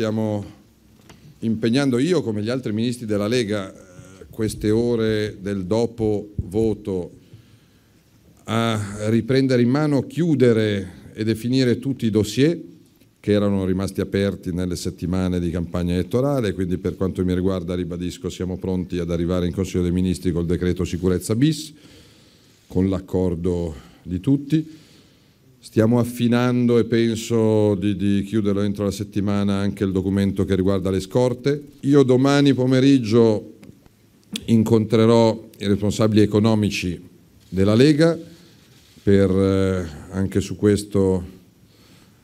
stiamo impegnando io come gli altri ministri della Lega eh, queste ore del dopo voto a riprendere in mano, chiudere e definire tutti i dossier che erano rimasti aperti nelle settimane di campagna elettorale, quindi per quanto mi riguarda ribadisco siamo pronti ad arrivare in Consiglio dei Ministri col decreto sicurezza bis, con l'accordo di tutti. Stiamo affinando e penso di, di, chiuderlo entro la settimana anche il documento che riguarda le scorte. Io domani pomeriggio incontrerò i responsabili economici della Lega per eh, anche su questo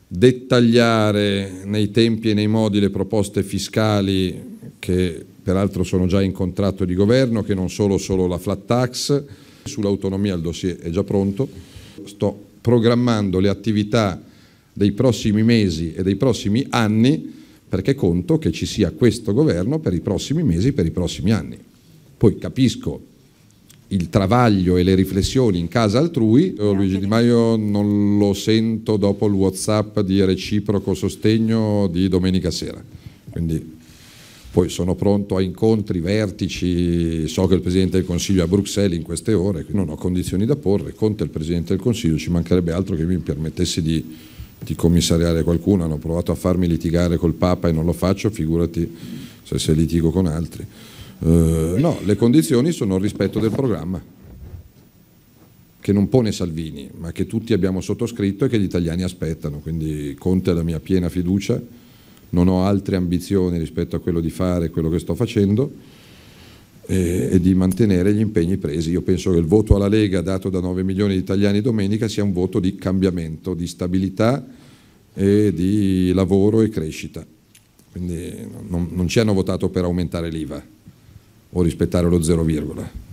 dettagliare nei tempi e nei modi le proposte fiscali che peraltro sono già in contratto di governo, che non solo, solo la flat tax, sull'autonomia il dossier è già pronto. Sto programmando le attività dei prossimi mesi e dei prossimi anni perché conto che ci sia questo governo per i prossimi mesi, per i prossimi anni. Poi capisco il travaglio e le riflessioni in casa altrui. Eh, Io Luigi Di Maio non lo sento dopo il Whatsapp di reciproco sostegno di domenica sera. Quindi poi sono pronto a incontri, vertici, so che il Presidente del Consiglio è a Bruxelles in queste ore, non ho condizioni da porre, Conte è il Presidente del Consiglio, ci mancherebbe altro che mi permettessi di, di commissariare qualcuno, hanno provato a farmi litigare col Papa e non lo faccio, figurati se, se litigo con altri. Eh, no, le condizioni sono il rispetto del programma che non pone Salvini, ma che tutti abbiamo sottoscritto e che gli italiani aspettano, quindi Conte ha la mia piena fiducia non ho altre ambizioni rispetto a quello di fare quello che sto facendo eh, e, di mantenere gli impegni presi. Io penso che il voto alla Lega dato da 9 milioni di italiani domenica sia un voto di cambiamento, di stabilità e di lavoro e crescita. Quindi non, non ci hanno votato per aumentare l'IVA o rispettare lo zero virgola.